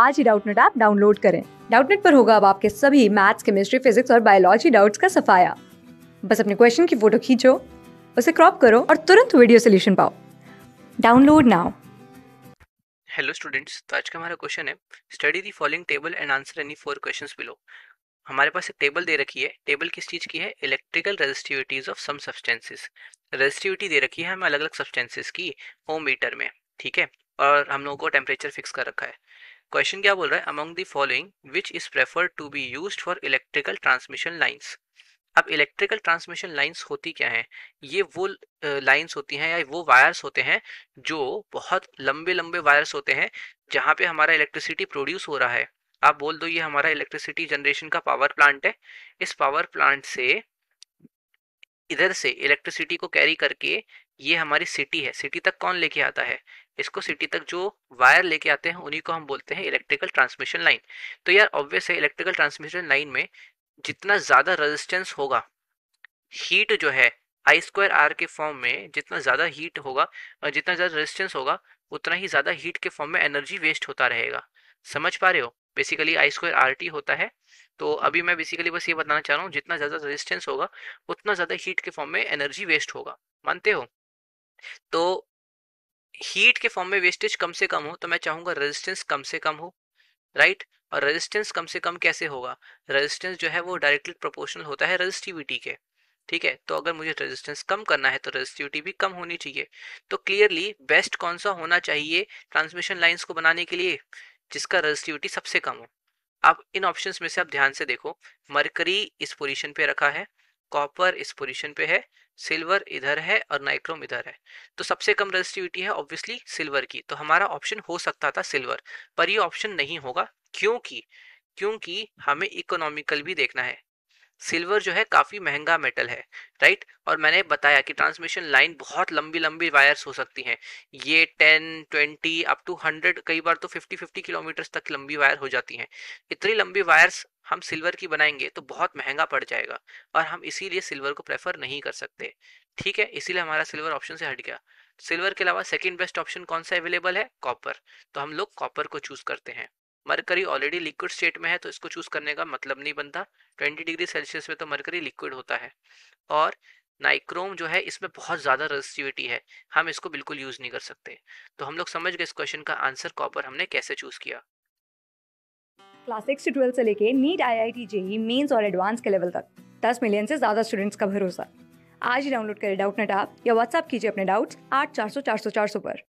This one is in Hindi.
आज ही डाउटनेट ऐप डाउनलोड करें डाउटनेट पर होगा अब आपके सभी मैथ्स केमिस्ट्री फिजिक्स और बायोलॉजी डाउट्स का सफाया बस अपने क्वेश्चन की फोटो खींचो उसे क्रॉप करो और तुरंत वीडियो सोल्यूशन पाओ डाउनलोड नाउ हेलो स्टूडेंट्स तो आज का हमारा क्वेश्चन है study the following table and answer any four questions below हमारे पास एक टेबल दे रखी है टेबल किस चीज़ की है electrical resistivities of some substances resistivity दे रखी है हमें अलग अलग सब्सटेंसेस की होम मीटर में ठीक है और हम लोगों को टेम्परेचर फिक्स कर रखा है क्वेश्चन क्या बोल रहा है among the following which is prefer to be use for electrical transmission lines अब इलेक्ट्रिकल ट्रांसमिशन लाइन्स होती क्या है ये वो लाइन्स होती हैं या वो वायर्स होते हैं जो बहुत लंबे लंबे वायर्स होते हैं जहाँ पे हमारा इलेक्ट्रिसिटी प्रोड्यूस हो रहा है आप बोल दो ये हमारा इलेक्ट्रिसिटी जनरेशन का पावर प्लांट है इस पावर प्लांट से इधर से इलेक्ट्रिसिटी को कैरी करके ये हमारी सिटी है सिटी तक कौन लेके आता है इसको सिटी तक जो वायर लेके आते हैं उन्हीं को हम बोलते हैं इलेक्ट्रिकल ट्रांसमिशन लाइन तो यार ऑब्वियस है इलेक्ट्रिकल ट्रांसमिशन लाइन में जितना ज़्यादा रेजिस्टेंस होगा हीट जो है आई स्क्वायर आर के फॉर्म में जितना ज़्यादा हीट होगा जितना ज़्यादा रेजिस्टेंस होगा उतना ही ज़्यादा हीट के फॉर्म में एनर्जी वेस्ट होता रहेगा समझ पा रहे हो basically I square R T होता है तो अभी मैं बेसिकली बस ये बताना चाह रहा हूँ जितना ज़्यादा रेजिस्टेंस होगा उतना ज़्यादा हीट के फॉर्म में एनर्जी वेस्ट होगा मानते हो तो हीट के फॉर्म में वेस्टेज कम से कम हो तो मैं चाहूंगा रेजिस्टेंस कम से कम हो राइट और रेजिस्टेंस कम से कम कैसे होगा रेजिस्टेंस जो है वो डायरेक्टली प्रोपोर्शनल होता है रेजिस्टिविटी के ठीक है तो अगर मुझे रेजिस्टेंस कम करना है तो रेजिस्टिविटी भी कम होनी चाहिए तो क्लियरली बेस्ट कौन सा होना चाहिए ट्रांसमिशन लाइन्स को बनाने के लिए जिसका रेजिस्टिविटी सबसे कम हो आप इन ऑप्शंस में से आप ध्यान से देखो मरकरी इस पोजीशन पे रखा है कॉपर इस पोजीशन पे है सिल्वर इधर है और नाइक्रोम इधर है तो सबसे कम रेजिस्टिविटी है ऑब्वियसली सिल्वर की तो हमारा ऑप्शन हो सकता था सिल्वर पर ये ऑप्शन नहीं होगा क्योंकि क्योंकि हमें इकोनॉमिकल भी देखना है सिल्वर जो है काफ़ी महंगा मेटल है राइट और मैंने बताया कि ट्रांसमिशन लाइन बहुत लंबी लंबी वायर्स हो सकती हैं ये ten twenty up to hundred कई बार तो फिफ्टी फिफ्टी किलोमीटर्स तक लंबी वायर हो जाती हैं इतनी लंबी वायर्स हम सिल्वर की बनाएंगे तो बहुत महंगा पड़ जाएगा और हम इसीलिए सिल्वर को प्रेफर नहीं कर सकते ठीक है इसीलिए हमारा सिल्वर ऑप्शन से हट गया सिल्वर के अलावा सेकेंड बेस्ट ऑप्शन कौन सा अवेलेबल है कॉपर तो हम लोग कॉपर को चूज करते हैं मरकरी ऑलरेडी लिक्विड स्टेट में है तो इसको चूज करने का मतलब नहीं बनता 20 डिग्री सेल्सियस में तो मरकरी लिक्विड होता है और नाइक्रोम जो है इसमें बहुत ज़्यादा रजिस्टिविटी है हम इसको बिल्कुल यूज़ नहीं कर सकते तो हम लोग समझ गए इस क्वेश्चन का आंसर कॉपर हमने कैसे चूज़ किया क्लास सिक्स से ट्वेल्थ से लेके नीट आई आई टी जेई मेन्स और एडवांस के लेवल तक दस मिलियन से ज़्यादा स्टूडेंट्स का भरोसा आज ही डाउनलोड करें डाउट नेट आप या व्हाट्सअप कीजिए अपने डाउट्स आठ चार सौ चार सौ चार सौ पर